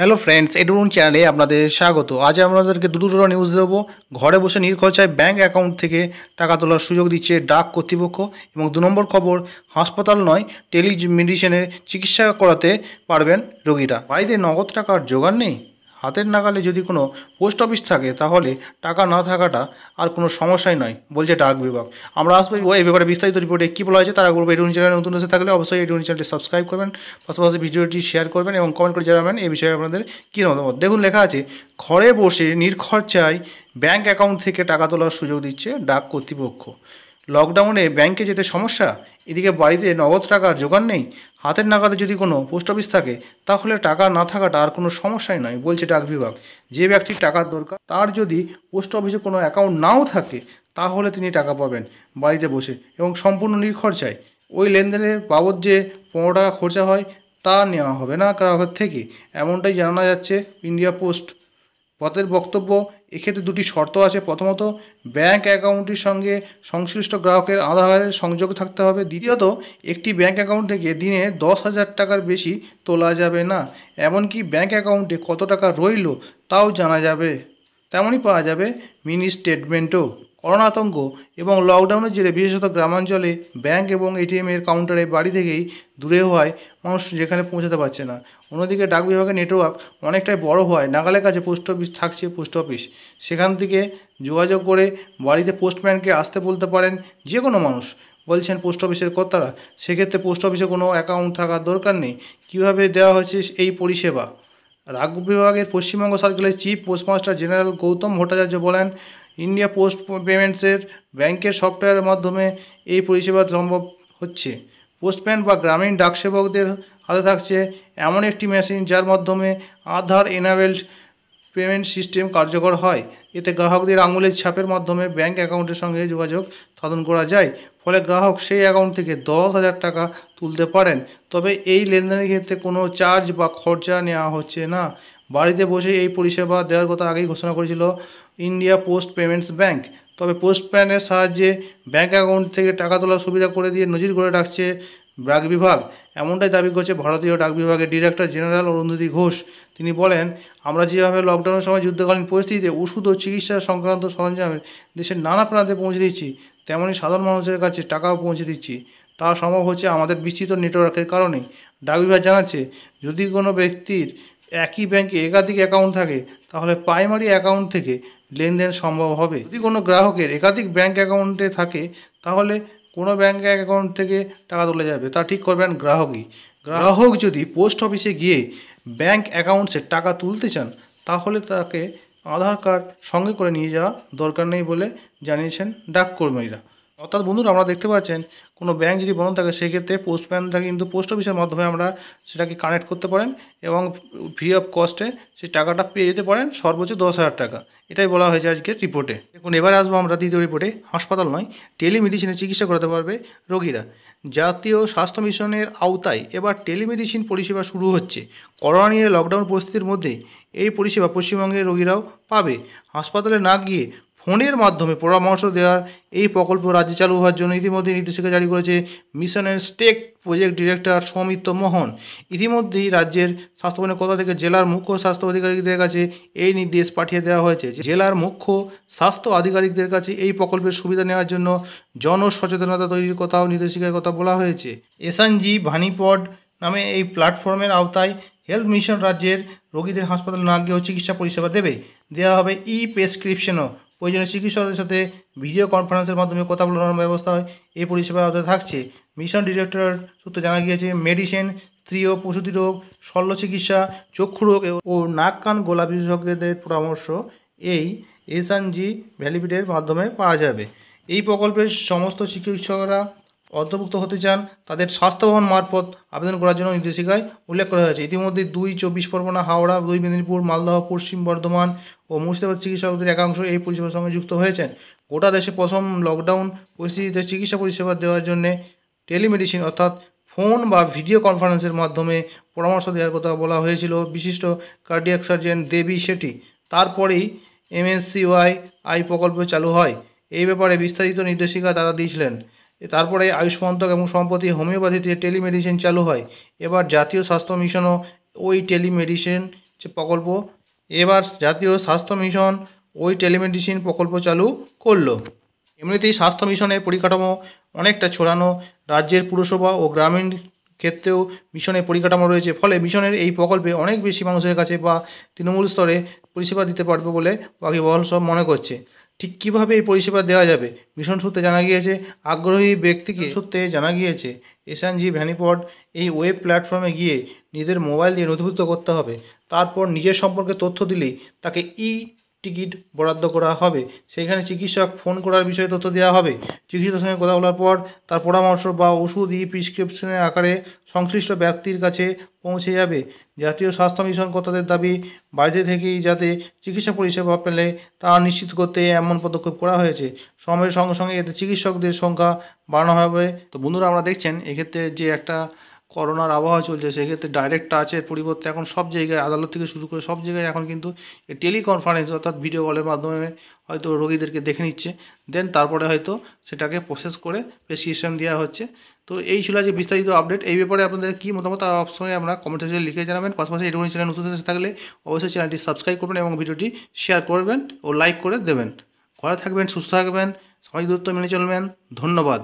hello friends এডুন চ্যানেলে আপনাদের স্বাগত আজ আপনাদেরকে দুটো দুটো নিউজ দেব ঘরে বসে নির্খরচায় ব্যাঙ্ক অ্যাকাউন্ট থেকে টাকা তোলার সুযোগ দিচ্ছে ডাক কর্তৃপক্ষ এবং দু নম্বর খবর হাসপাতাল নয় টেলিমেডিসিনের চিকিৎসা করাতে পারবেন রোগীরা বাড়িতে নগদ টাকার জোগাড় নেই হাতের নাগালে যদি কোনো পোস্ট অফিস থাকে তাহলে টাকা না থাকাটা আর কোনো সমস্যাই নয় বলছে ডাক বিভাগ আমরা আসবো এই ব্যাপারে বিস্তারিত রিপোর্টে কী বলা হয়েছে তারা বলবো এডিউন চ্যানেল নতুন এসে থাকলে অবশ্যই এডিউন চ্যানেলটি সাবস্ক্রাইব করবেন পাশাপাশি ভিডিওটি শেয়ার করবেন এবং কমেন্ট করে জানাবেন এই বিষয়ে আপনাদের কী মতামত দেখুন লেখা আছে ঘরে বসে নির্খরচায় ব্যাঙ্ক অ্যাকাউন্ট থেকে টাকা তোলার সুযোগ দিচ্ছে ডাক কর্তৃপক্ষ লকডাউনে ব্যাংকে যেতে সমস্যা এদিকে বাড়িতে নগদ টাকার জোগান নেই হাতের নাগাদে যদি কোনো পোস্ট অফিস থাকে তাহলে টাকা না থাকাটা আর কোনো সমস্যাই নয় বলছে ডাক বিভাগ যে ব্যক্তির টাকার দরকার তার যদি পোস্ট অফিসে কোনো অ্যাকাউন্ট নাও থাকে তাহলে তিনি টাকা পাবেন বাড়িতে বসে এবং সম্পূর্ণ নির্খরচায় ওই লেনদেনের বাবদ যে পনেরো টাকা খরচা হয় তা নেওয়া হবে না গ্রাহকের থেকে এমনটাই জানা যাচ্ছে ইন্ডিয়া পোস্ট পদের বক্তব্য এক্ষেত্রে দুটি শর্ত আছে প্রথমত ব্যাংক অ্যাকাউন্টের সঙ্গে সংশ্লিষ্ট গ্রাহকের আধারের সংযোগ থাকতে হবে দ্বিতীয়ত একটি ব্যাংক অ্যাকাউন্ট থেকে দিনে দশ হাজার টাকার বেশি তোলা যাবে না এমনকি ব্যাংক অ্যাকাউন্টে কত টাকা রইল তাও জানা যাবে তেমনই পাওয়া যাবে মিনি স্টেটমেন্টও করোনা আতঙ্ক এবং লকডাউনের জেরে বিশেষত গ্রামাঞ্চলে ব্যাংক এবং এটিএমের কাউন্টারে বাড়ি থেকেই দূরে হওয়ায় মানুষ যেখানে পৌঁছাতে পারছে না অন্যদিকে ডাক বিভাগের নেটওয়ার্ক অনেকটাই বড় হওয়ায় নাগালের কাছে পোস্ট অফিস থাকছে পোস্ট অফিস সেখান থেকে যোগাযোগ করে বাড়িতে পোস্টম্যানকে আসতে বলতে পারেন যে কোনো মানুষ বলছেন পোস্ট অফিসের কর্তারা সেক্ষেত্রে পোস্ট অফিসে কোনো অ্যাকাউন্ট থাকার দরকার নেই কীভাবে দেওয়া হয়েছে এই পরিষেবা রাগ বিভাগের পশ্চিমবঙ্গ সার্কেলের chief postmaster general Gautam Bhattacharya বলেন ইন্ডিয়া পোস্ট পেমেন্টসের ব্যাংকের সফটওয়্যারের মাধ্যমে এই পরিষেবা সম্ভব হচ্ছে পোস্টম্যান বা গ্রামীণ ডাকসেবকদের হাতে থাকছে এমন একটি মেশিন যার মাধ্যমে আধার এনাবেলড পেমেন্ট সিস্টেম কার্যকর হয় এতে গ্রাহকদের আঙুলের ছাপের মাধ্যমে ব্যাংক অ্যাকাউন্টের সঙ্গে যোগাযোগ সাধন করা যায় ফলে গ্রাহক সেই অ্যাকাউন্ট থেকে দশ হাজার টাকা তুলতে পারেন তবে এই লেনদেনের ক্ষেত্রে কোনো চার্জ বা খরচা নেওয়া হচ্ছে না বাড়িতে বসে এই পরিষেবা দেওয়ার কথা আগেই ঘোষণা করেছিল ইন্ডিয়া পোস্ট পেমেন্টস ব্যাংক তবে পোস্ট প্যানের সাহায্যে ব্যাঙ্ক অ্যাকাউন্ট থেকে টাকা তোলার সুবিধা করে দিয়ে নজির করে ডাকছে ডাক বিভাগ এমনটাই দাবি করছে ভারতীয় ডাক বিভাগের ডিরেক্টর জেনারেল অরুন্ধতি ঘোষ তিনি বলেন আমরা যেভাবে লকডাউনের সময় যুদ্ধকালীন পরিস্থিতিতে ওষুধ ও চিকিৎসা সংক্রান্ত সরঞ্জামের দেশের নানা প্রান্তে পৌঁছে দিচ্ছি তেমনই সাধারণ মানুষের কাছে টাকাও পৌঁছে দিচ্ছি তা সম্ভব হচ্ছে আমাদের বিস্তৃত নেটওয়ার্কের কারণে ডাক বিভাগ জানাচ্ছে যদি কোনো ব্যক্তির একই ব্যাংকে একাধিক অ্যাকাউন্ট থাকে তাহলে প্রাইমারি অ্যাকাউন্ট থেকে লেনদেন সম্ভব হবে যদি কোনো গ্রাহকের একাধিক ব্যাংক অ্যাকাউন্টে থাকে তাহলে কোনো ব্যাংক অ্যাকাউন্ট থেকে টাকা তোলা যাবে তা ঠিক করবেন গ্রাহকই গ্রাহক যদি পোস্ট অফিসে গিয়ে ব্যাংক অ্যাকাউন্টসে টাকা তুলতে চান তাহলে তাকে আধার কার্ড সঙ্গে করে নিয়ে যাওয়া দরকার নেই বলে জানিয়েছেন ডাক কর্মীরা অর্থাৎ বন্ধুরা আমরা দেখতে পাচ্ছেন কোনো ব্যাংক যদি বন্ধ থাকে সেক্ষেত্রে পোস্টম্যানরা কিন্তু পোস্ট অফিসের মাধ্যমে আমরা সেটাকে কানেক্ট করতে পারেন এবং ফ্রি অফ কস্টে সেই টাকাটা পেয়ে যেতে পারেন সর্বোচ্চ দশ হাজার টাকা এটাই বলা হয়েছে আজকের রিপোর্টে দেখুন এবার আসবো আমরা দ্বিতীয় রিপোর্টে হাসপাতাল নয় টেলিমেডিসিনে চিকিৎসা করাতে পারবে রোগীরা জাতীয় স্বাস্থ্য মিশনের আওতায় এবার টেলিমেডিসিন পরিষেবা শুরু হচ্ছে করোনা নিয়ে লকডাউন পরিস্থিতির মধ্যে এই পরিষেবা পশ্চিমবঙ্গের রোগীরাও পাবে হাসপাতালে না গিয়ে ফোনের মাধ্যমে পরামর্শ দেওয়ার এই প্রকল্প রাজ্যে চালু হওয়ার জন্য ইতিমধ্যে নির্দেশিকা জারি করেছে মিশনের state project director Soumitra Mohan ইতিমধ্যেই রাজ্যের স্বাস্থ্যবনের কথা থেকে জেলার মুখ্য স্বাস্থ্য আধিকারিকদের কাছে এই নির্দেশ পাঠিয়ে দেওয়া হয়েছে জেলার মুখ্য স্বাস্থ্য আধিকারিকদের কাছে এই প্রকল্পের সুবিধা নেওয়ার জন্য জনসচেতনতা তৈরির কথাও নির্দেশিকার কথা বলা হয়েছে এসএনজি ভানিপড নামে এই প্ল্যাটফর্মের আওতায় হেলথ মিশন রাজ্যের রোগীদের হাসপাতালে না গিয়েও চিকিৎসা পরিষেবা দেবে দেওয়া হবে ই প্রেসক্রিপশনও প্রয়োজনে চিকিৎসকদের সাথে ভিডিও কনফারেন্সের মাধ্যমে কথা বলানোর ব্যবস্থা হয় এই পরিষেবার আওতায় থাকছে মিশন ডিরেক্টর সূত্রে জানা গিয়েছে মেডিসিন স্ত্রী ও প্রসূতি রোগ শল্য চিকিৎসা চক্ষু রোগ ও নাক কান গোলা বিশেষজ্ঞদের পরামর্শ এই এসএনজি ভ্যালিভিটের মাধ্যমে পাওয়া যাবে এই প্রকল্পের সমস্ত চিকিৎসকরা অন্তর্ভুক্ত হতে চান তাদের স্বাস্থ্যভবন মারফত আবেদন করার জন্য নির্দেশিকায় উল্লেখ করা হয়েছে ইতিমধ্যে দুই চব্বিশ পরগনা হাওড়া দুই মেদিনীপুর মালদহ পশ্চিম বর্ধমান ও মুর্শিদাবাদ চিকিৎসকদের একাংশ এই পরিষেবার সঙ্গে যুক্ত হয়েছেন গোটা দেশে প্রথম লকডাউন পরিস্থিতিতে চিকিৎসা পরিষেবা দেওয়ার জন্য টেলিমেডিসিন অর্থাৎ ফোন বা ভিডিও কনফারেন্সের মাধ্যমে পরামর্শ দেওয়ার কথা বলা হয়েছিল বিশিষ্ট কার্ডিয়াক সার্জন দেবী শেঠি তারপরেই এমএসসিওয়াই আই প্রকল্প চালু হয় এই ব্যাপারে বিস্তারিত নির্দেশিকা তারা দিয়েছিলেন তারপরে আয়ুষ্মন্তক এবং সম্প্রতি হোমিওপ্যাথিতে টেলিমেডিসিন চালু হয় এবার জাতীয় স্বাস্থ্য মিশনও ওই টেলিমেডিসিন প্রকল্প এবার জাতীয় স্বাস্থ্য মিশন ওই টেলিমেডিসিন প্রকল্প চালু করলো এমনিতেই স্বাস্থ্য মিশনের পরিকাঠামো অনেকটা ছড়ানো রাজ্যের পুরসভা ও গ্রামীণ ক্ষেত্রেও মিশনের পরিকাঠামো রয়েছে ফলে মিশনের এই প্রকল্পে অনেক বেশি মানুষের কাছে বা তৃণমূল স্তরে পরিষেবা দিতে পারবে বলে বাকি বহল সব মনে করছে ঠিক কীভাবে এই পরিষেবা দেওয়া যাবে মিশন সূত্রে জানা গিয়েছে আগ্রহী ব্যক্তিকে সূত্রে জানা গিয়েছে এসএনজি ভ্যানিপট এই ওয়েব প্ল্যাটফর্মে গিয়ে নিজের মোবাইল দিয়ে নথিভুক্ত করতে হবে তারপর নিজের সম্পর্কে তথ্য দিলেই তাকে ই টিকিট বরাদ্দ করা হবে সেখানে চিকিৎসক ফোন করার বিষয়ে তথ্য দেওয়া হবে চিকিৎসকের সঙ্গে কথা বলার পর তার পরামর্শ বা ওষুধ ই প্রিসক্রিপশনের আকারে সংশ্লিষ্ট ব্যক্তির কাছে পৌঁছে যাবে জাতীয় স্বাস্থ্য মিশন কর্তাদের দাবি বাড়িতে থেকেই যাতে চিকিৎসা পরিষেবা পেলে তা নিশ্চিত করতে এমন পদক্ষেপ করা হয়েছে সময়ের সঙ্গে সঙ্গে এতে চিকিৎসকদের সংখ্যা বাড়ানো হবে তো বন্ধুরা আমরা দেখছেন এক্ষেত্রে যে একটা করোনার আবহাওয়া চলছে সেক্ষেত্রে ডাইরেক্ট টাচের পরিবর্তে এখন সব জায়গায় আদালত থেকে শুরু করে সব জায়গায় এখন কিন্তু টেলিকনফারেন্স অর্থাৎ ভিডিও কলের মাধ্যমে হয়তো রোগীদেরকে দেখে নিচ্ছে দেন তারপরে হয়তো সেটাকে প্রসেস করে প্রেসক্রিপশন দেওয়া হচ্ছে তো এই ছিল আজকে বিস্তারিত আপডেট এই ব্যাপারে আপনাদের কী মতামত আর অপশনে আমরা কমেন্ট সেকশনে লিখে জানাবেন পাশাপাশি এরকম চ্যানেল নতুন থাকলে অবশ্যই চ্যানেলটি সাবস্ক্রাইব করবেন এবং ভিডিওটি শেয়ার করবেন ও লাইক করে দেবেন ঘরে থাকবেন সুস্থ থাকবেন সামাজিক দূরত্ব মেনে চলবেন ধন্যবাদ